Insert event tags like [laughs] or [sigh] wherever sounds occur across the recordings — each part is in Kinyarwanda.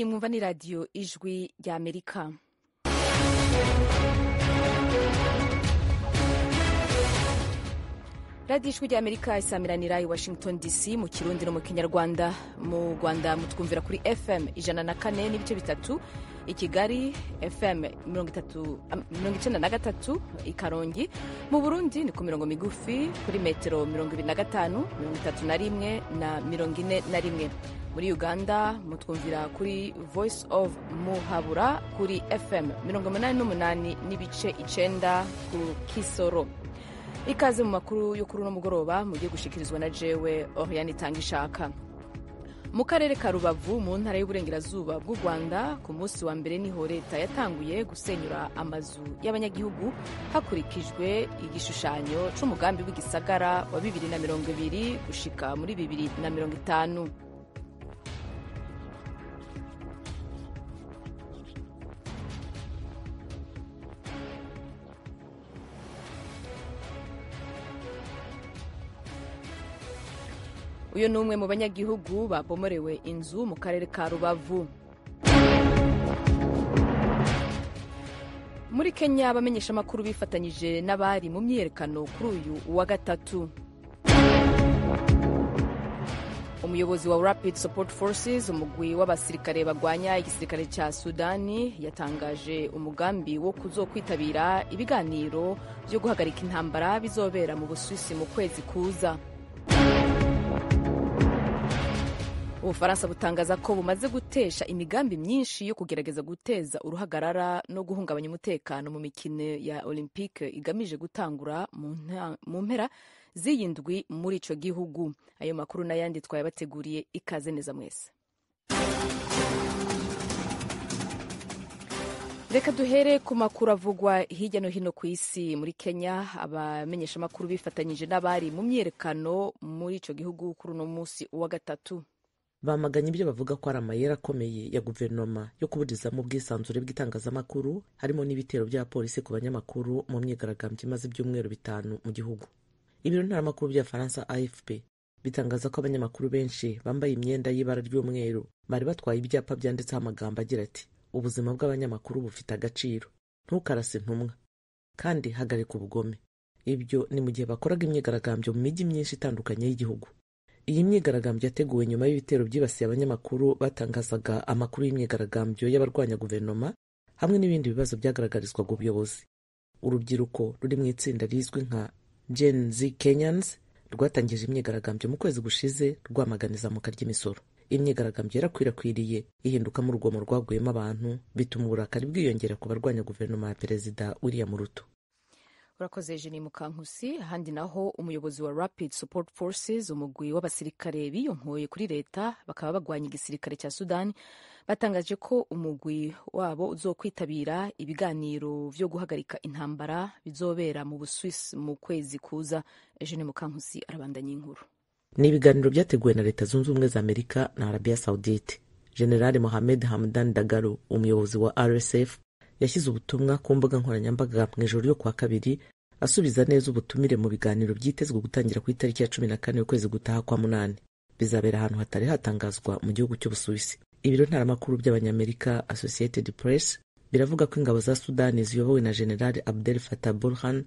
iyi mwumva ni radiyo ijwi ry'amerika radiyo ijwi ry'amerika isamiranira i washington dc mu kirundi no mu kinyarwanda mu rwanda mutwumvira kuri fm ijana na kane n'ibice bitatu i kigali fm mirongo icyenda na gatatu i karongi mu burundi ni ku mirongo migufi kuri metero mirongo ibiri na gatanu mirongo itatu na rimwe na mirongo ine na rimwe muri uganda mutwumvira kuri voice of muhabura kuri fm mirongo inani n'umunani n'ibice icyenda ku kisoro ikaze mu makuru yo kuri uno mugoroba mugiye gushyikirizwa na jewe oriane itanga ishaka mu karere ka rubavu mu ntara y'uburengerazuba bw'u rwanda ku munsi wa mbere niho leta yatanguye gusenyura amazu y'abanyagihugu hakurikijwe igishushanyo cy'umugambi w'igisagara wa bibiri na mirongo ibiri gushika muri bibiri na mirongo itanu uyu ni umwe mu banyagihugu babomorewe inzu mu karere ka rubavu muri kenya abamenyeshamakuru bifatanyije n'abari mu myiyerekano kuri uyu wa gatatu umuyobozi wa rapid support forces umugwi w'abasirikare bagwanya igisirikare cya sudani yatangaje umugambi wo kuzokwitabira ibiganiro byo guhagarika intambara bizobera mu busuwisi mu kwezi kuza ubufaransa butangaza ko bumaze gutesha imigambi myinshi yo kugerageza guteza uruhagarara no guhungabanya umutekano mu mikino ya olympique igamije gutangura mu mpera z'iyi ndwi muri icyo gihugu ayo makuru n'ayandi twayabateguriye ikaze neza mwese reka duhere ku makuru avugwa hirya no hino ku isi muri kenya abamenyeshamakuru bifatanyije n'abari mu myerekano muri icyo gihugu kuri uno munsi wa gatatu bamaganye ibyo bavuga ko ari amayeri akomeye ya guverinoma yo kubudizamo ubwisanzure bw'itangazamakuru harimo n'ibitero bya polisi ku banyamakuru mu myigaragambyo imaze ibyumweru bitanu mu gihugu ibiro ntaramakuru by'abafaransa afp bitangaza ko abanyamakuru benshi bambaye imyenda y'ibara ry'umweru bari batwaye ibyapa byanditseho amagambo agira ati ubuzima bw'abanyamakuru bufite agaciro ntukarase intumwa kandi hagarika ubugome ibyo ni mu gihe bakoraga imyigaragambyo mu mijyi myinshi itandukanye y'igihugu Iyi myigaragambyo yateguwe nyuma y'ibitero byibasiye abanyamakuru batangazaga amakuru y'imyigaragambyo y'abarwanya guverinoma hamwe n'ibindi bibazo byagaragarizwaga ubuyobozi urubyiruko ruri mu itsinda rizwi nka Gen Z Kenyans rwatangije imyigaragambyo mu kwezi gushize rwamagana izamuka ry'imisoro imyigaragambyo yarakwirakwiriye mu rugomo rwaguyemo abantu bituma uburakari bwiyongera ku barwanya guverinoma ya Perezida William Ruto urakoze jeni mukankusi ahandi naho umuyobozi wa rapid support forces umugwi w'abasirikare biyonkoye kuri leta bakaba bagwanya igisirikare cya sudani batangaje ko umugwi wabo uzokwitabira ibiganiro byo guhagarika intambara bizobera mu buswisi mu kwezi kuza jeni mukankusi arabandanya inkuru ni ibiganiro byateguwe na leta zunze ubumwe za amerika na arabiya sawudite generali mohamed hamdan dagalo umuyobozi wa rsf yashyize ubutumwa ku mbuga nkoranyambaga mu ijoro ryo kwa kabiri asubiza neza ubutumire mu biganiro byitezwe gutangira ku itariki ya cumi na kane ukwezi gutaha kwa munani bizabera ahantu hatari hatangazwa mu gihugu cy'ubusuwisi ibiro ntaramakuru by'abanyamerika associated press biravuga ko ingabo za sudani ziyobowe na general abdel fatah burhan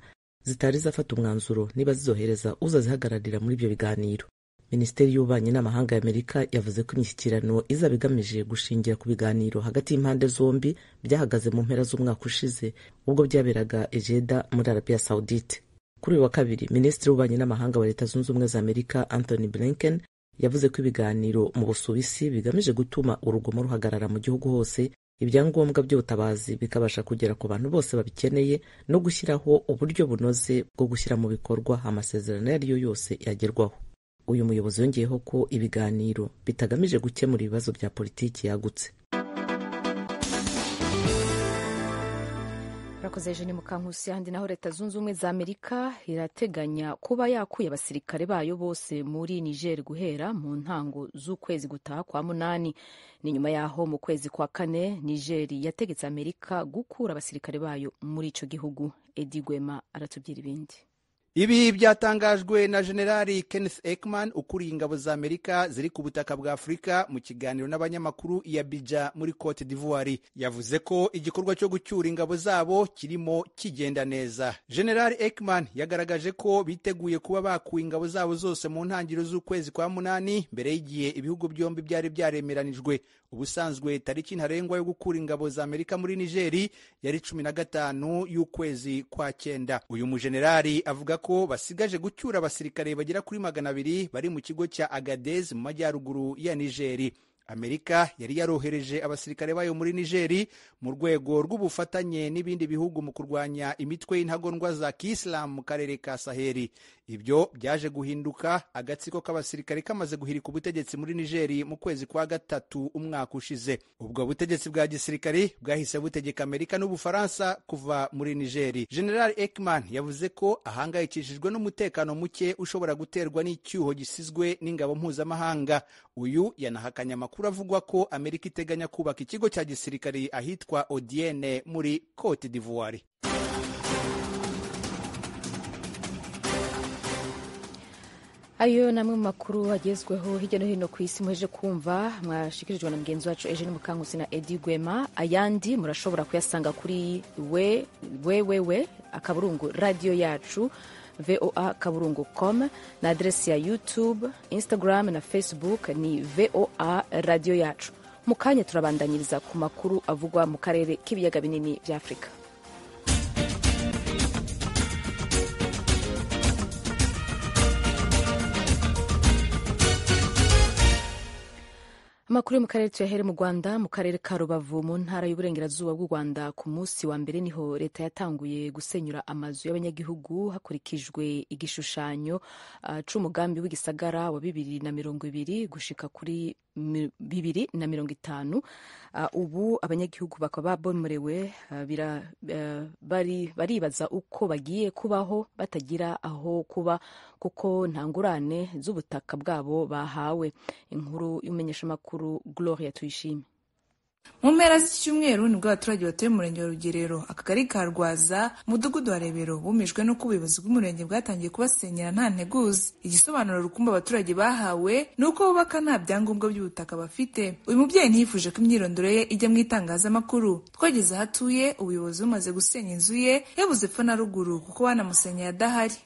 zitari zafata umwanzuro niba zizohereza uzazihagararira muri ibyo biganiro minisiteri y'ububanyi n'amahanga y'amerika yavuze ko imishyikirano izaba igamije gushingira ku biganiro hagati y'impande zombi byahagaze mu mpera z'umwaka ushize ubwo byaberaga Ejeda muri arabiya Saudite kuri uyu wa kabiri minisitiri w'ububanyi n'amahanga wa leta zunze ubumwe za amerika anthony blinken yavuze ko ibiganiro mu busuwisi bigamije gutuma urugomo ruhagarara mu gihugu hose ibyangombwa by'ubutabazi bikabasha kugera ku bantu bose babikeneye no gushyiraho uburyo bunoze bwo gushyira mu bikorwa amasezerano ayo ari yo yose yagerwaho uyu muyobozi yongeyeho ko ibiganiro bitagamije gukemura ibibazo bya politiki yagutse rakoze jeni mukankusi ahandi naho leta zunze ubumwe za amerika irateganya kuba yakuye abasirikare bayo bose muri niger guhera mu ntango z'ukwezi gutaha kwa munani ni nyuma yaho mu kwezi kwa kane niger yategetse amerika gukura abasirikare bayo muri icyo gihugu edi gwema aratubyira ibindi ibi byatangajwe na generali kenneth ekman ukuriye ingabo za amerika ziri ku butaka bwa afurika mu kiganiro n'abanyamakuru ya bija muri cote d'ivoire yavuze ko igikorwa cyo gucyura ingabo zabo kirimo kigenda neza generali ekman yagaragaje ko biteguye kuba bakuye ingabo zabo zose mu ntangiriro z'ukwezi kwa munani mbere y'igihe ibihugu byombi byari byaremeranijwe ubusanzwe tariki ntarengwa yo gukura ingabo za amerika muri nigeri yari cumi na gatanu y'ukwezi kwa cyenda uyu mujenerali avuga ko basigaje gucyura abasirikare bagera kuri magana abiri bari mu kigo cya Agadez mu majyaruguru ya Nigeria. amerika yari yarohereje abasirikare bayo muri nigeri mu rwego rw'ubufatanye n'ibindi bihugu mu kurwanya imitwe y'intagondwa za kisilamu mu karere ka saheli ibyo byaje guhinduka agatsiko k'abasirikare kamaze guhirika ubutegetsi muri nigeri mu kwezi kwa gatatu umwaka ushize ubwo butegetsi bwa gisirikare bwahise butegeka amerika n'ubufaransa kuva muri nigeri general ekman yavuze ko ahangayikishijwe n'umutekano muke ushobora guterwa n'icyuho gisizwe n'ingabo mpuzamahanga uyu yanahakanye amakuru makuru avugwa ko Amerika iteganya kubaka ikigo cya gisirikare ahitwa Odienne muri Cote d'Ivoire. ayo ni amwe mu makuru agezweho hirya no hino ku isi muheje kumva mwashikirijwe na mugenzi wacu Eugene Mukangusi na Edi Gwema ayandi murashobora kuyasanga kuri we we wewewe akaburungu radiyo yacu VOA Kaburungu com na adresi ya YouTube, Instagram na Facebook ni VOA radio yacu. Mukanya turabandanyiriza ku makuru avugwa mu karere k'ibiyaga binini vya amakuru yo mu karere tuyahere mu rwanda mu karere ka rubavu mu ntara y'uburengerazuba bw'u rwanda ku munsi wa mbere niho leta yatanguye gusenyura amazu y'abanyagihugu hakurikijwe igishushanyo uh, c'umugambi w'igisagara wa bibiri na mirongo ibiri gushika kuri bibiri na mirongo itanu uh, ubu abanyagihugu bakaba babomorewe uh, uh, baribaza uko bagiye kubaho batagira aho kuba kuko nta ngurane z'ubutaka bwabo bahawe inkuru y'umenyeshamakuru gloria tuyishime mu mpera z'icyumweru nibwo abaturage batuye mu murenge wa Rugerero akagari ka Rwaza umudugudu wa Rebero bumijwe n'uko ubuyobozi bw'umurenge bwatangiye kubasenyera nta nteguza igisobanuro rukumbi abaturage bahawe ni uko bubaka nta byangombwa by'ubutaka bafite uyu mubyeyi ntiyifuje ko imyirondoro ye ijya mu itangazamakuru twageze aho atuye ubuyobozi bumaze gusenya inzu ye yabuze epfo na ruguru kuko banamusenyeye adahari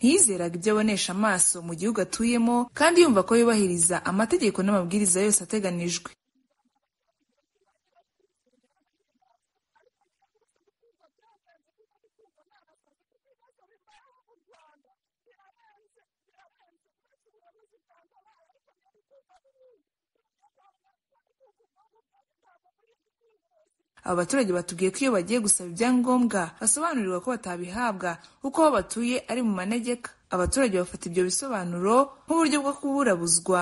ntiyizeraga ibyo abonesha amaso mu gihugu atuyemo kandi yumva ko yubahiriza amategeko n'amabwiriza yose ateganijwe Aba baturage batubwiye ko iyo bagiye gusaba ibyangombwa basobanurirwa ko batabihabwa kuko aho batuye ari mu manegeka abaturage bafata ibyo bisobanuro nk'uburyo bwo kuburabuzwa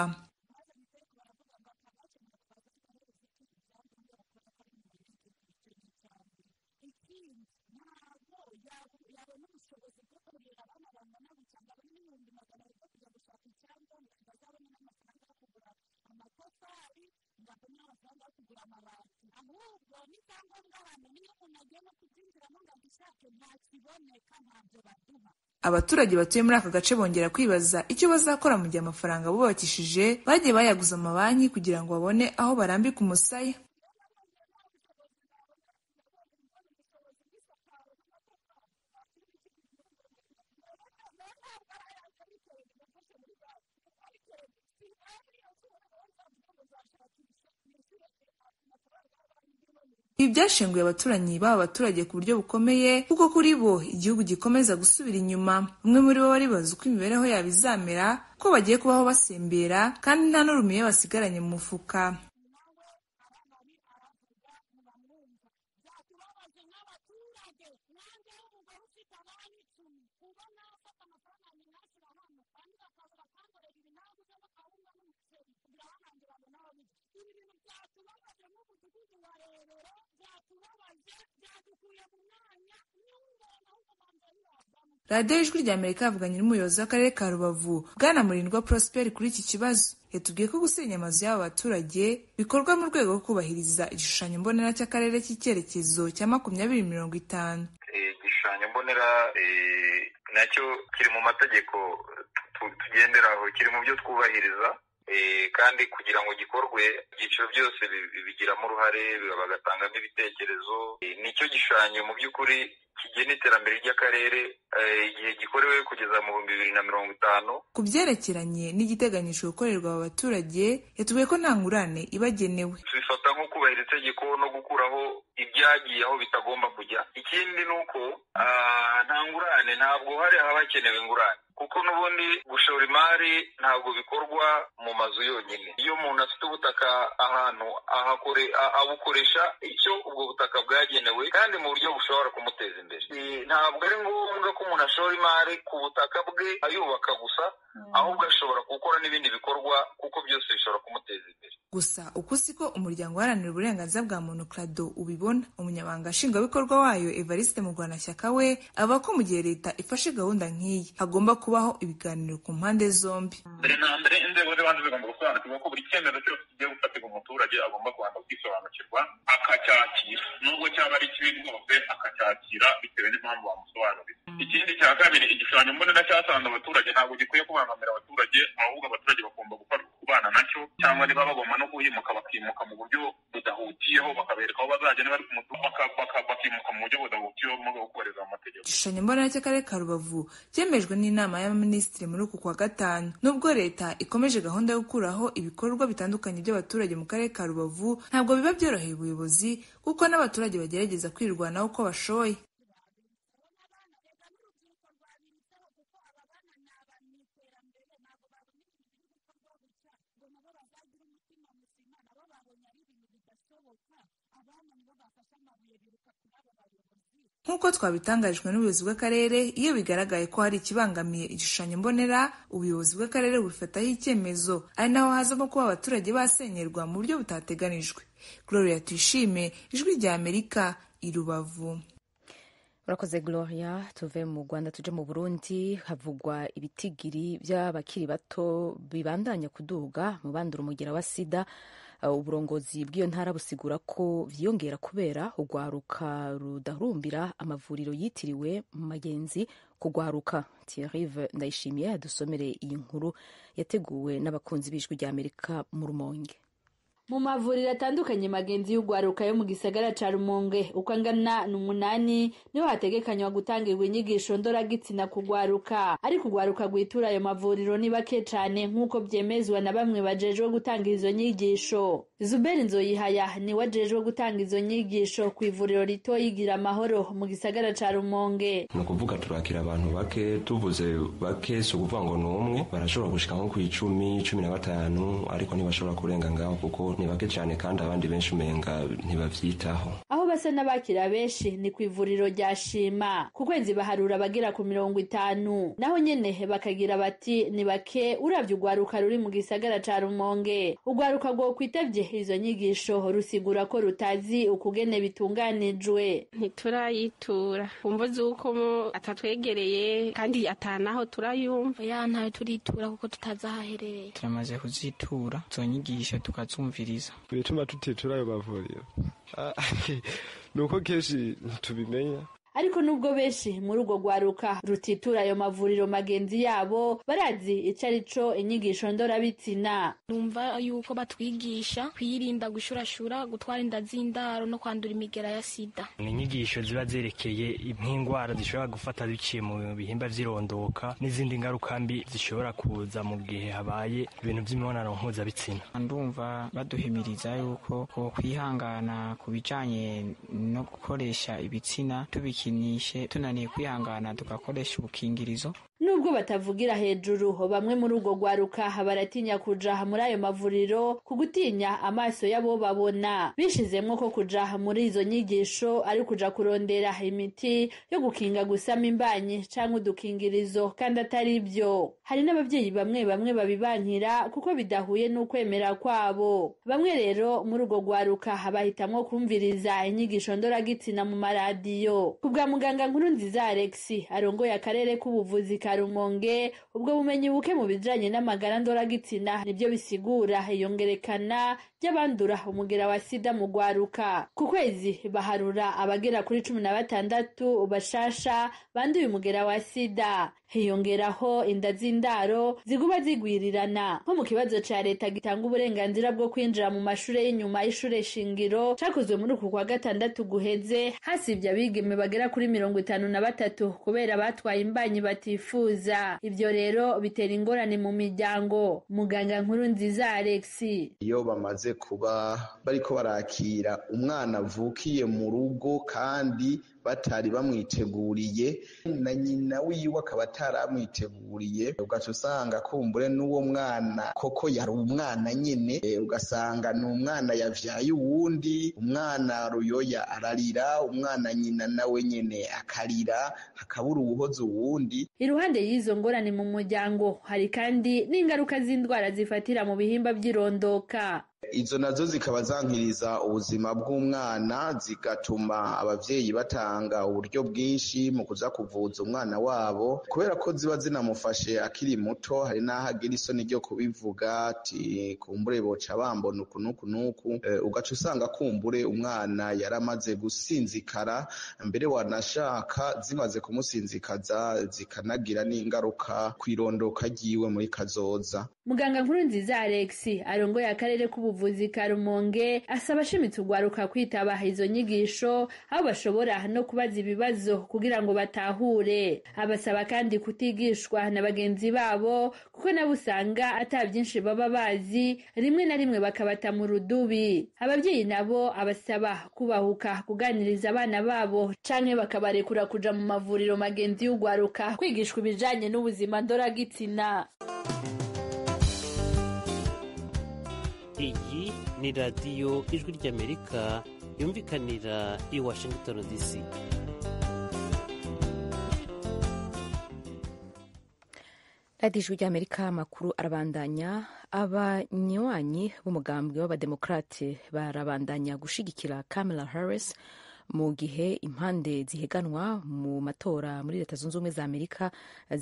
abaturage batuye muri aka gace bongera kwibaza icyo bazakora mu gihe amafaranga bubakishije bagiye bayaguza amabanki kugira ngo babone aho barambika umusaya Ibi byashenguye abaturanyi b'aba baturage ku buryo bukomeye kuko kuri bo igihugu gikomeza gusubira inyuma umwe muri bo wari bazi uko imibereho yabo izamera ko bagiye kubaho basembera kandi nta n'urumiye basigaranye mu mufuka radiyo ijwi ry'amerika yavuganye n'umuyobozi w'akarere ka rubavu bwana murindwa prosperi kuri iki kibazo yatubwiye ko gusenya amazu y'aba baturage bikorwa mu rwego rwo kubahiriza igishushanyo mbonera cy'akarere cy'icyerekezo cya makumyabiri mirongo itanu eh, igishushanyo mbonera eh, nacyo kiri mu mategeko tugenderaho kiri mu byo twubahiriza Eh, kandi kugira ngo gikorwe ibyiciro byose bigiramo uruhare bagatangamo ibitekerezo eh, nicyo gishushanyo mu by'ukuri kigena iterambere ry'akarere eh, igihe gikorewe kugeza mu bihumbi bibiri na mirongo itanu ku byerekeranye n'igiteganyijwe gukorerwa aba baturage yatubwiye ko nta ngurane ibagenewe tubifata nko kubahiriza itegeko no gukuraho ibyagiye aho bitagomba kujya ikindi ni uko ah, nta ngurane ntabwo hari ahabakenewe ingurane kuko n'ubundi gushora imari ntabwo bikorwa mu mazu yonyine iyo umuntu afite ubutaka ahantu abukoresha icyo ubwo butaka bwagenewe kandi mu buryo bushobora kumuteza imbere ntabwo ari ngombwa ko umuntu ashora imari ku butaka bwe ayubaka gusa hmm. ahubwo ashobora gukora n'ibindi bikorwa kuko byose bishobora kumuteza imbere Gusa uku siko Umuryango Uharanira Uburenganzira bwa Muntu Clado ubibona Umunyamabanga Nshingwabikorwa wayo Evariste Mugwanashyaka we avuga ko mu gihe Leta ifashe gahunda nk'iyi hagomba kubaho ibiganiro ku mpande zombi mbere na mbere inzego z'ibanze zigomba gusobanukirwa ko buri cyemezo cyose kigiye gufatirwa umuturage agomba kubanza kugisobanukirwa akacyakira nubwo cyaba ari kibi rwose akacyakira bitewe n'impamvu bamusobanuriye ikindi cya kabiri igishushanyo mbonera cyasanze abaturage ntabwo gikwiye kubangamira abaturage ahubwo abaturage bagomba gukorwa kubana nacyo cyangwa niba bagomba no kuhimuka bakimuka mu buryo budahutiyeho bakabereka aho bazajya niba ari ku mudugudu bakimuka mu buryo budahutiyeho mu rwego rwo kubahiriza amategeko igishushanyo mbonera cy'akarere ka rubavu cyemejwe n'inama y'abaminisitiri muri uku kwa gatanu nubwo leta ikomeje gahunda yo gukuraho ibikorwa bitandukanye by'abaturage mu karere ka rubavu ntabwo biba byoroheye ubuyobozi kuko n'abaturage bagerageza kwirwanaho uko bashoye ngo nabo bazagire umutima muzima nabo babonye ari ibintu bidashoboka abana nibo bafashe amabuye biruka kuri abo bayobozi nk'uko twabitangarijwe n'ubuyobozi bw'akarere iyo bigaragaye ko hari ikibangamiye igishushanyo mbonera ubuyobozi bw'akarere bufataho icyemezo ari naho hazamo kuba abaturage basenyerwa mu buryo butateganijwe gloria tuyishime ijwi rya amerika i rubavu urakoze gloria tuve mu rwanda tuje mu burundi havugwa ibitigiri by'abakiri bato bibandanya kuduga mu bandura umugera wa sida uh, uburongozi bw'iyo ntara busigura ko vyiyongera kubera urwaruka rudahurumbira amavuriro yitiriwe mu magenzi kugwaruka thierrive ndayishimiye adusomere iyi nkuru yateguwe n'abakunzi b'ijwi ry'amerika mu rumonge Mu mavuriro atandukanye magenzi y'ugwaruka yo mu gisagara ca Rumonge uko angana n'umunani niho hategekanywa gutangirwa inyigisho ndoragitsina ku ariko ugwaruka rwitura ayo mavuriro ni bake cane nk'uko vyemezwa na bamwe bajejwe gutanga izo nyigisho Zuberi Nzoyihaya ni wajejwe gutanga izo nyigisho ku ivuriro rito yigira amahoro mu gisagara ca Rumonge ni ukuvuga turakira abantu bake tuvuze bake si ukuvuga ngo ni umwe barashobora gushika nko ku icumi cumi na batanu ariko ntibashobora kurenga ngaho kuko ni bake cyane kandi abandi benshi umenga ntibabyitaho aho basa n'abakira benshi ni ku ivuriro rya shima ku kwezi baharura abagera ku mirongo itanu naho nyene bakagira bati ni bake urabye urwaruka ruri mu gisagara ca rumonge urwaruka rwo kwitavye izo nyigisho rusigura ko rutazi ukugene bitunganijwe ntiturayitura kumva zuko atatwegereye kandi atanaho turayumva ya ntawe turitura kuko tutazi ahaherereye turamaze kuzitura izo nyigisho tukazumvira kubahiriza bituma tutiturayo mavuriro ah, [laughs] nuko kenshi tubimenya ariko nubwo benshi muri urwo rwaruka rutitura ayo mavuriro magenzi yabo barazi icyo ari cyo inyigisho ndorabitsina numva yuko batwigisha kwirinda gushurashura gutwara inda z'indaro no kwandura imigera ya sida ni inyigisho ziba zerekeye nk'indwara zishobora gufata biciye mu bihimba by'irondoka n'izindi ngaruka mbi zishobora kuza mu gihe habaye ibintu by'imibonano mpuzabitsina ndumva baduhimiriza yuko ko kwihangana ku bijyanye no gukoresha ibitsina tubikira tukinishe kwihangana tugakoresha ubukingirizo Nubwo batavugira hejuru bamwe muri urwo rwaruka baratinya kuja muri ayo mavuriro ku gutinya amaso y'abo babona bishizemo ko kuja muri izo nyigisho ari kuja kurondera imiti yo gukinga gusama imbanyi cyangwa udukingirizo kandi atari byo hari n’ababyeyi bamwe bamwe babibankira kuko bidahuye n'ukwemera kwabo bamwe rero muri urwo rwaruka bahitamwo kumviriza inyigisho ndoragitsina mu maradiyo bwa muganga nkuru nziza Alex arongoye akarere k'ubuvuzi Karumonge ubwo bumenyi buke mu bijanye n'amagara ndoragitsina nibyo bisigura iyongerekana ry'abandura umugera wa sida mu rwaruka ku kwezi baharura abagera kuri cumi na batandatu bashasha banduye umugera wa sida hiyongeraho inda z'indaro ziguba zigwirirana nko mu kibazo cya leta gitanga uburenganzira bwo kwinjira mu mashuri y'inyuma y'ishuri shingiro cakozwe muri uku kwa gatandatu guheze hasivye abigeme bagera kuri mirongo itanu na batatu kubera batwaye imbanyi batifuza ibyo rero bitera ingorane mu miryango muganga nkuru nziza Alex iyo bamaze kuba bariko barakira umwana avukiye mu rugo kandi batari bamwiteguriye na nyina wiwe akaba ataramwiteguriye ugaca usanga kumbure n'uwo mwana koko yari umwana nyine eh, ugasanga ni umwana yavyaye uwundi umwana ruyoya ararira umwana nyina nawe nyine akarira akabura uwuhoza uwundi iruhande y'izo ngorane mu muryango hari kandi n'ingaruka z'indwara zifatira mu bihimba by'irondoka izo nazo zikaba zankiriza ubuzima bw'umwana zigatuma ababyeyi batanga uburyo bwinshi mu kuza kuvuza umwana wabo kubera ko ziba zinamufashe akiri muto hari n'aho agira isoni ryo kubivuga ati kumbure boca bambona uku n'uku n'uku eh, ugaca usanga kumbure umwana yaramaze gusinzikara mbere wanashaka zimaze kumusinzikaza zikanagira n'ingaruka ku irondoka ryiwe muri kazoza muganga nkuru nziza Alex arongoye akarere k'ubuvuzi ka Rumonge asaba ashimitse ugwaruka kwitaba izo nyigisho aho bashobora no kubaza ibibazo kugira ngo batahure abasaba kandi kutigishwa na bagenzi babo kuko nabo usanga ata byinshi baba bazi rimwe na rimwe bakabata mu rudubi ababyeyi nabo abasaba kubahuka kuganiriza abana babo canke bakabarekura kuja mu mavuriro magenzi y'ugwaruka kwigishwa ibijyanye n'ubuzima ndoragitsina ni radiyo ijwi ry'amerika yumvikanira i washington dc radiyo ijwi ry'amerika amakuru arabandanya abanywanyi b'umugambwe w'abademokarate barabandanya gushyigikira kamala harris mu gihe impande ziheganwa mu matora muri leta zunze ubumwe za amerika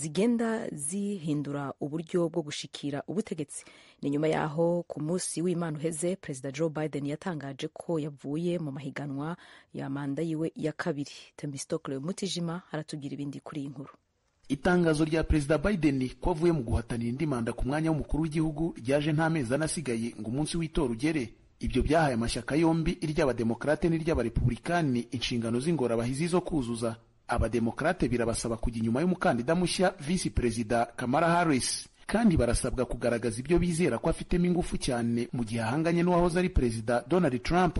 zigenda zihindura uburyo bwo gushikira ubutegetsi ni nyuma yaho ku munsi w'imana uheze perezida joe biden yatangaje ko yavuye mu mahiganwa ya manda yiwe ya kabiri temistokle mutijima aratugira ibindi kuri iyi nkuru itangazo rya perezida biden ko avuye mu guhatanira indi manda ku mwanya w'umukuru w'igihugu ryaje nta mezi anasigaye ngo umunsi w'itora ugere ibyo byahaye amashyaka yombi iry'abademokarate n'iry'abarepublikani inshingano z'ingorabahizi zo kuzuza abademokrate birabasaba kujya inyuma y'umukandida mushya visi perezida kamara harris kandi barasabwa kugaragaza ibyo bizera ko afitemo ingufu cyane mu gihe ahanganye n'uwahoze ari perezida donald trump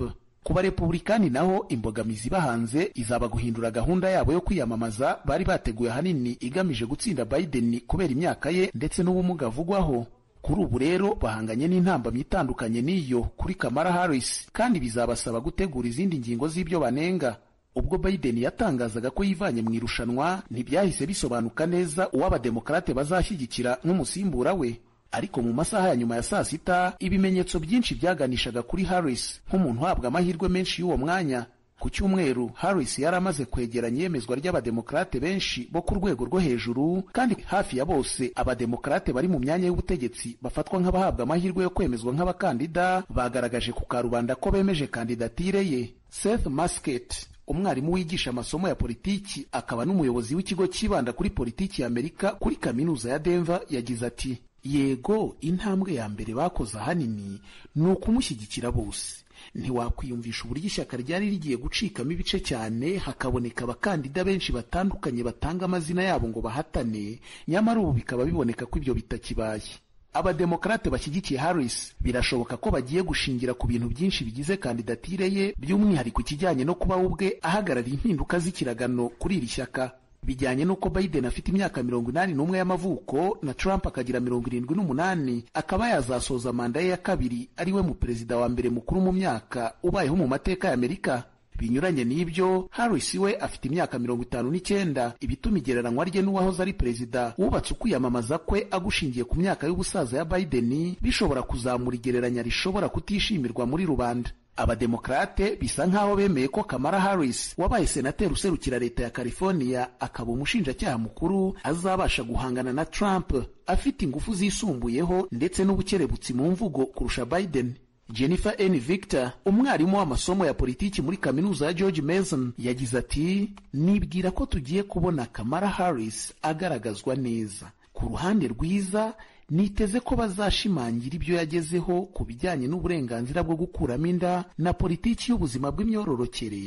ku barepublikani naho imbogamizi bahanze izaba guhindura gahunda yabo yo kwiyamamaza bari bateguye ahanini igamije gutsinda biden kubera imyaka ye ndetse n'ubumuga avugwaho kuri ubu rero bahanganye n'intambamyi itandukanye n'iyo kuri Kamala Harris kandi bizabasaba gutegura izindi ngingo z'ibyo banenga ubwo Biden yatangazaga ko yivanye mu irushanwa ntibyahise bisobanuka neza uwo abademokarate bazashyigikira nk'umusimbura we ariko mu masaha ya nyuma ya saa sita ibimenyetso byinshi byaganishaga kuri Harris nk'umuntu uhabwa amahirwe menshi y'uwo mwanya ku cyumweru harris yari amaze kwegeranya iyemezwa ry'abademokarate benshi bo ku rwego rwo hejuru kandi hafi ya bose abademokrate bari mu myanya y'ubutegetsi bafatwa nk'abahabwa amahirwe yo kwemezwa nk'abakandida bagaragaje ku karubanda ko bemeje kandidatire ye seth masket umwarimu wigisha amasomo ya politiki akaba n'umuyobozi w'ikigo cyibanda kuri politiki ya amerika kuri kaminuza ya denver yagize ati yego intambwe ya mbere bakoze ahanini ni ukumushyigikira bose ntiwakwiyumvisha uburyo ishyaka ryari rigiye gucikamo ibice cyane hakaboneka abakandida benshi batandukanye batanga amazina yabo ngo bahatane nyamara ubu bikaba biboneka ko ibyo bitakibaye abademokarate bashyigikiye Harris birashoboka ko bagiye gushingira ku bintu byinshi bigize kandidatire ye by'umwihariko ikijyanye no kuba ubwe ahagarariye impinduka z'ikiragano kuri iri shyaka bijyanye n'uko Biden afite imyaka mirongo inani n'umwe y'amavuko na Trump akagira mirongo irindwi n'umunani akaba yazasoza manda ye ya kabiri ari we muperezida wa mbere mukuru mu myaka ubayeho mu mateka y'Amerika. Binyuranye n'ibyo Harris we afite imyaka mirongo itanu n'icyenda ibituma igereranywa rye n'uwahoze ari perezida wubatse ukwiyamamaza kwe agushingiye ku myaka y'ubusaza ya Biden bishobora kuzamura igereranya rishobora kutishimirwa muri rubanda. Abademokrate bisa nkaho bemeye ko Kamala Harris wabaye senateri userukira leta ya California akaba umushinjacyaha mukuru azabasha guhangana na Trump afite ingufu zisumbuyeho ndetse n'ubukerebutsi mu mvugo kurusha Biden Jennifer N. Victor umwarimu w'amasomo ya politiki muri kaminuza ya George Mason yagize ati nibwira ko tugiye kubona Kamala Harris agaragazwa neza ku ruhande rwiza niteze ko bazashimangira ibyo yagezeho ku bijyanye n'uburenganzira bwo gukuramo inda na politiki y'ubuzima bw'imyororokere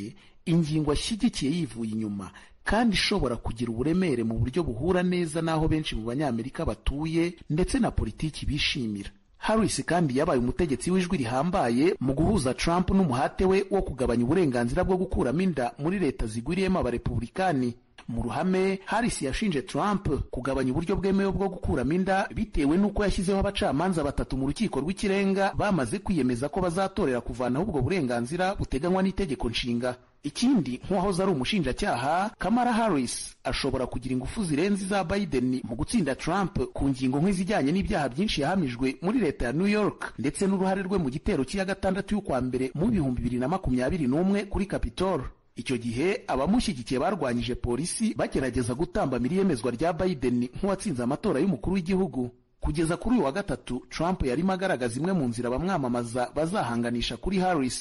ingingo ashyigikiye yivuye inyuma kandi ishobora kugira uburemere mu buryo buhura neza n'aho benshi mu banyamerika batuye ndetse na politiki bishimira Harris kandi yabaye umutegetsi w'ijwi rihambaye mu guhuza Trump n'umuhate we wo kugabanya uburenganzira bwo gukuramo inda muri leta zigwiriyemo abarepublikani mu ruhame Harris yashinje Trump kugabanya uburyo bwemewe bwo gukuramo inda bitewe n'uko yashyizeho abacamanza batatu mu rukiko rw'ikirenga bamaze kwiyemeza ko bazatorera kuvanaho ubwo burenganzira buteganywa n'itegeko nshinga ikindi nk'uwahoze ari umushinjacyaha Kamara Harris ashobora kugira ingufu zirenze iza Biden mu gutsinda Trump ku ngingo nk'izijyanye n'ibyaha byinshi yahamijwe muri leta ya New York ndetse n'uruhare rwe mu gitero cy'iya gatandatu y'ukwa mbere mu bihumbi bibiri na makumyabiri n'umwe kuri Capitol icyo gihe abamushyigikiye barwanyije polisi bagerageza gutamba miriyemezwa rya Biden nk'uwatsinze amatora y'umukuru w'igihugu kugeza kuri uyu wa gatatu Trump yarimo agaragaza imwe mu nzira bamwamamaza bazahanganisha kuri Harris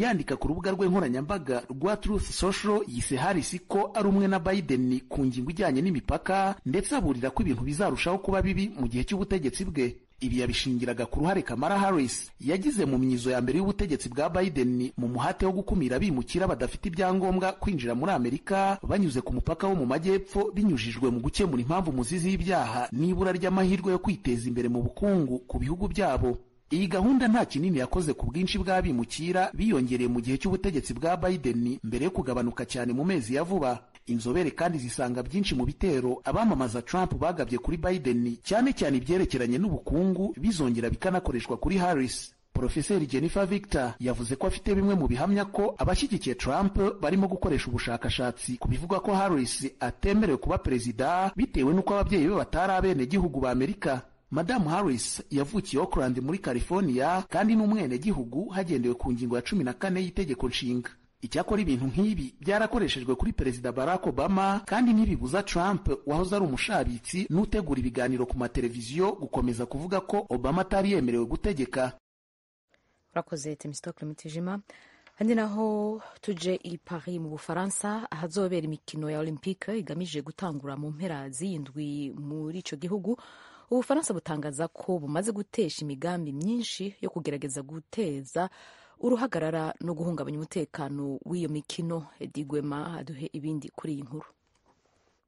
yandika ku rubuga rwe nkoranyambaga rwa Truth Social yise Harris ko ari umwe na Biden ku ngingo ijyanye n'imipaka ndetse aburira ko ibintu bizarushaho kuba bibi mu gihe cy'ubutegetsi bwe ibi yabishingiraga ku ruhare Kamala Harris yagize mu myizo ya mbere y'ubutegetsi bwa Biden mu muhate wo gukumira abimukira badafite ibyangombwa kwinjira muri Amerika banyuze ku mupaka wo mu majyepfo binyujijwe mu gukemura impamvu muzizi y'ibyaha n'ibura ry'amahirwe yo kwiteza imbere mu bukungu ku bihugu byabo iyi gahunda nta kinini yakoze ku bwinshi bw'abimukira biyongereye mu gihe cy'ubutegetsi bwa Biden mbere yo kugabanuka cyane mu mezi ya vuba Inzobere kandi zisanga byinshi mu bitero abamamaza Trump bagabye kuri Biden cyane cyane ibyerekeranye n'ubukungu bizongera bikanakoreshwa kuri Harris. Profeseri Jennifer Victor yavuze ko afite bimwe mu bihamya ko abashyigikiye Trump barimo gukoresha ubushakashatsi ku bivuga ko Harris atemerewe kuba perezida bitewe n'uko ababyeyi be batari abenegihugu Amerika Madamu Harris yavukiye Oakland muri California kandi n'umwenegihugu hagendewe ku ngingo ya cumi na kane y'Itegeko Nshinga. icyakora ibintu nk'ibi byarakoreshejwe kuri perezida barack obama kandi ntibibuza trump wahoze ari umushabitsi n'utegura ibiganiro ku mateleviziyo gukomeza kuvuga ko obama atari yemerewe gutegeka urakoze temisitoke mitijima kandi naho tuje i paris mu bufaransa ahazobera imikino ya olympique igamije gutangura mu mpera z'indwi muri icyo gihugu ubufaransa butangaza ko bumaze gutesha imigambi myinshi yo kugerageza guteza uruhagarara no guhungabanya umutekano w'iyo mikino edigwema aduhe ibindi kuri iyi nkuru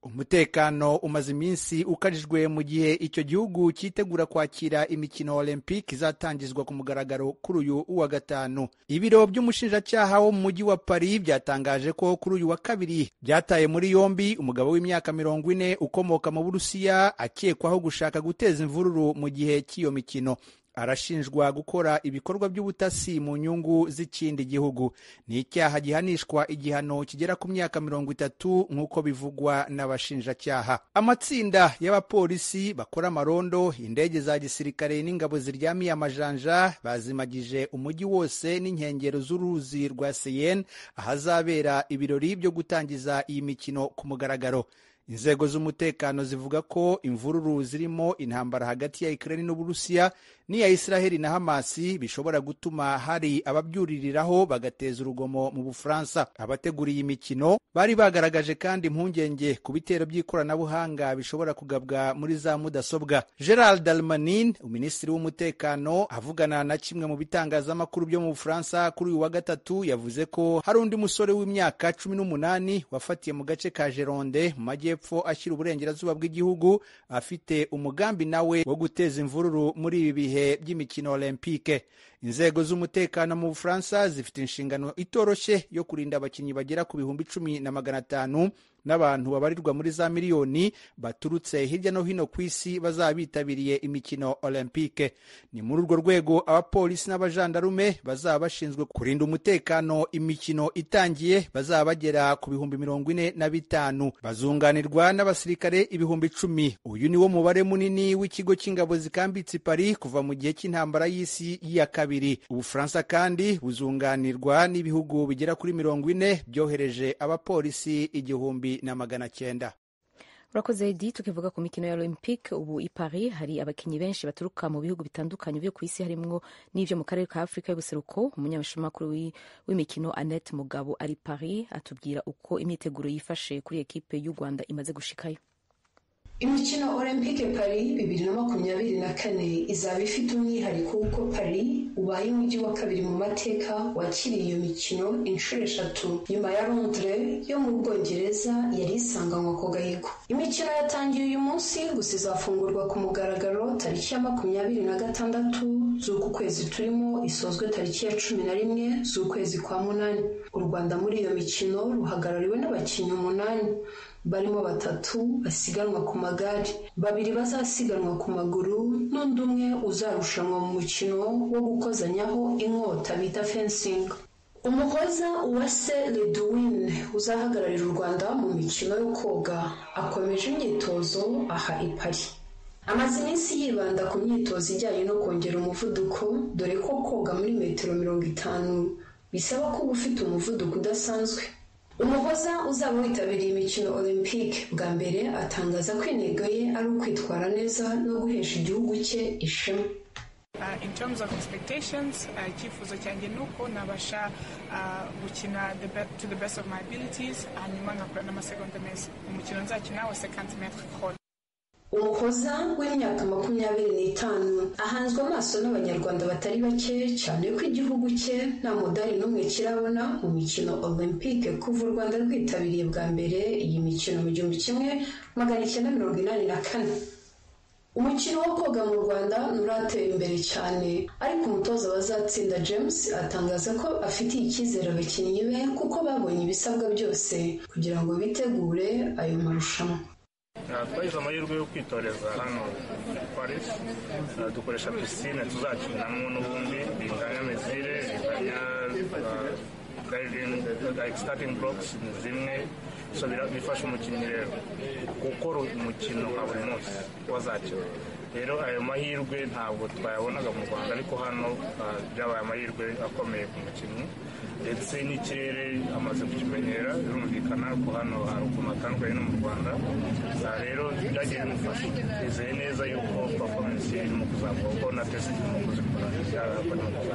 umutekano umaze iminsi ukarijwe mu gihe icyo gihugu cyitegura kwakira imikino olympique izatangizwa ku mugaragaro kuri uyu wa gatanu ibiro by'umushinjacyaha wo mu mujyi wa paris byatangaje ko kuri uyu wa kabiri byataye muri yombi umugabo w'imyaka mirongo ine ukomoka mu burusiya akekwaho gushaka guteza imvururu mu gihe cy'iyo mikino arashinjwa gukora ibikorwa by'ubutasi mu nyungu z'ikindi gihugu ni icyaha gihanishwa igihano kigera ku myaka mirongo itatu nk'uko bivugwa n'abashinjacyaha amatsinda y'abapolisi bakora amarondo indege za gisirikare n'ingabo ziryamiye amajanja bazimagije umujyi wose n'inkengero z'uruzi rwa seyen ahazabera ibirori byo gutangiza iyi mikino ku mugaragaro inzego z'umutekano zivuga ko imvururu zirimo intambara hagati ya Ukraine n'Uburusiya n'iya Israheli na Hamasi bishobora gutuma hari ababyuririraho bagateza urugomo mu Bufaransa. Abategura iyi bari bagaragaje kandi impungenge ku bitero by'ikoranabuhanga bishobora kugabwa muri za mudasobwa. Gerald Darmanin, Minisitiri w'Umutekano, avugana na kimwe mu bitangazamakuru byo mu Bufaransa kuri uyu wa gatatu, yavuze ko hari undi musore w'imyaka cumi n'umunani wafatiye mu gace ka Jeronde mu majyepfo y'Epfo ashyira uburengerazuba bw'igihugu afite umugambi nawe wo guteza imvururu muri ibi bihe by'imikino Olympique. Inzego z'umutekano mu Bufaransa zifite inshingano itoroshye yo kurinda abakinnyi bagera ku bihumbi cumi na magana atanu n'abantu babarirwa muri za miliyoni baturutse hirya no hino ku isi bazaba bitabiriye imikino olympique ni muri urwo rwego abapolisi n'abajandarume bazaba bashinzwe kurinda umutekano imikino itangiye bazaba bagera ku bihumbi mirongo ine na bitanu bazunganirwa n'abasirikare ibihumbi icumi uyu ni wo mubare munini w'ikigo cy'ingabo zikambitse paris kuva mu gihe cy'intambara y'isi ya kabiri ubufaransa kandi buzunganirwa n'ibihugu bigera kuri mirongo ine byohereje abapolisi igihumbi bibiri na magana cyenda urakoze edi tukivuga ku mikino ya olympic ubu i paris hari abakinnyi benshi baturuka mu bihugu bitandukanye byo ku isi harimo n'ibyo mu karere ka afurika y'ubuseruko umunyamishamakuru w'imikino annette mugabo ari paris atubwira uko imyiteguro yifashe kuri ekipe y'u rwanda imaze gushikayo imikino olympique paris bibiri na makumyabiri na kane izaba ifite umwihariko w'uko paris ubaye umujyi wa kabiri mu mateka wakiriye iyo mikino inshuro eshatu nyuma ya londres yo mu bwongereza yari isanganywe ako gahigo imikino yatangiye uyu munsi gusa izafungurwa ku mugaragaro tariki ya makumyabiri na gatandatu z'uku kwezi turimo isozwe tariki ya cumi na rimwe z'ukwezi kwa munani u rwanda muri iyo mikino ruhagarariwe n'abakinnyi umunani barimo batatu basiganwa ku magare babiri bazasiganwa ku maguru n'undi umwe uzarushanwa mu mukino wo gukozanyaho inkota bita fensingi umuhoza wa uwase leduwine uzahagararira u rwanda mu mikino yo koga akomeje imyitozo aha ipari amaze iminsi yibanda ku myitozo ijyanye no kongera umuvuduko dore ko koga muri metero mirongo itanu bisaba kuba ufite umuvuduko udasanzwe umuhoza uzaba witabiriye imikino olympique bwa mbere atangaza ko intego ye ari ukwitwara neza no guhesha igihugu cye ishema uh, in terms of expectations uh, icyifuzo cyanjye ni uko nabasha uh, gukina to the best of my abilities hanyuma nkakora n'amasegonda meza umukino nzakina wa Second metre kode umuhoza w'imyaka makumyabiri n'itanu ahanzwe amaso n'abanyarwanda batari bake cyane ko igihugu cye nta mudari n'umwe kirabona mu mikino olympique kuva u rwanda rwitabiriye bwa mbere iyi mikino mu gihumbi kimwe magana icyenda mirongo inani na kane umukino wo koga mu rwanda nturatera imbere cyane ariko umutoza wazatsinda james atangaza ko afitiye icyizere abakinnyi be kuko babonye ibisabwa byose kugira ngo bitegure ayo marushanwa twagize amahirwe yo kwitoreza hano paris dukoresha pisine tuzakinamo n'ubundi binganya mezire binganya starting blocks ni zimwe so bifasha umukinnyi rero gukora umukino wa buri munsi wazakina rero ayo mahirwe ntabwo twayabonaga mu rwanda ariko hano ah, byabaye amahirwe akomeye ku mukinnyi ndetse n'ikirere amaze kukimenyera birumvikana ko hano hari ukuntu hatandukanye no mu rwanda rero byagiye bimufasha twizeye neza yuko performance ye irimo kuzamuka kuko na tesi irimo kuzikora yarimo kuzamuka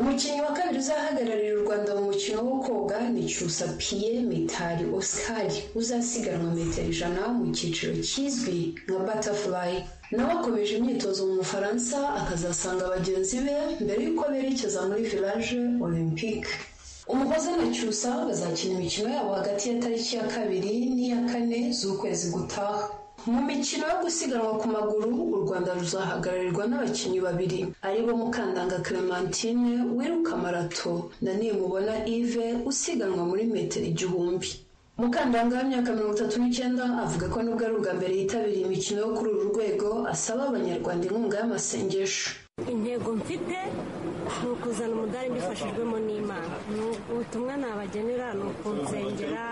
umukinnyi wa kabiri uzahagararira u rwanda mu mukino wo koga ni cyusa piye mitari oscar uzasiganwa metero ijana mu cyiciro kizwi nka butterfly nawe akomeje imyitozo mu bufaransa akazasanga bagenzi be mbere y'uko berekeza muri village olympique umuhoza na cyusa bazakina imikino yabo hagati ya tariki ya kabiri n'iya kane z'ukwezi gutaha mu mikino yo gusiganwa ku maguru u rwanda ruzahagararirwa n'abakinnyi babiri aribo mukandanga clementine wiruka marato na nimubona ive usiganwa muri metero igihumbi Mukandanga w'imyaka mirongo itatu n'icyenda avuga ko nubwo ari ubwa mbere yitabiriye imikino yo kuri uru rwego asaba abanyarwanda inkunga y'amasengesho intego mfite ni ukuzana umudari mbifashijwemo n'imana ubutumwa nabagenera ni ukunsengera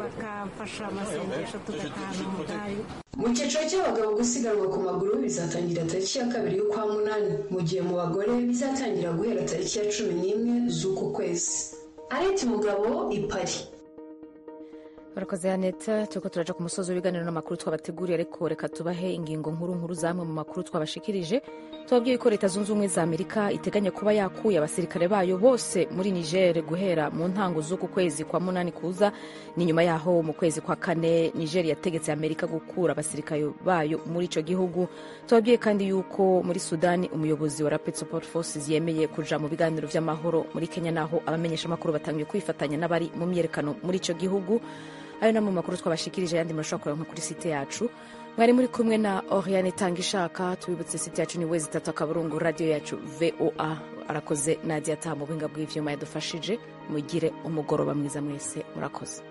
bakamfasha amasengesho tugataha umudari mu cyiciro cy'abagabo gusiganwa ku maguru bizatangira tariki ya kabiri y'ukwa munani mu gihe mu bagore bizatangira guhera tariki ya cumi n'imwe z'uku kwezi areti mugabo ipari barakoze yaneta turiko turaja ku musozi w'ibiganiro n'amakuru twabateguriye ariko reka tubahe ingingo nkuru nkuru zamwe mu makuru twabashikirije tubabwiye ko leta zunze ubumwe za amerika iteganya kuba yakuye abasirikare bayo bose muri niger guhera mu ntango z'uku kwezi kwa munani kuza ni nyuma yaho mu kwezi kwa kane niger yategetse amerika gukura abasirikare bayo muri icyo gihugu tubabwiye kandi yuko muri sudani umuyobozi wa rapid support forces yemeye kuja mu biganiro by'amahoro muri kenya naho abamenyeshamakuru batangiye kwifatanya n'abari mu myerekano muri icyo gihugu ayo namwe makuru twabashikirije yandi murashobora kuronka kuri site yacu mwari muri kumwe na oriane itanga ishaka tubibutse site yacu ni wezi itatu akaburungu radiyo yacu voa arakoze nadia ata mu buhinga yadufashije mugire umugoroba mwiza mwese murakoze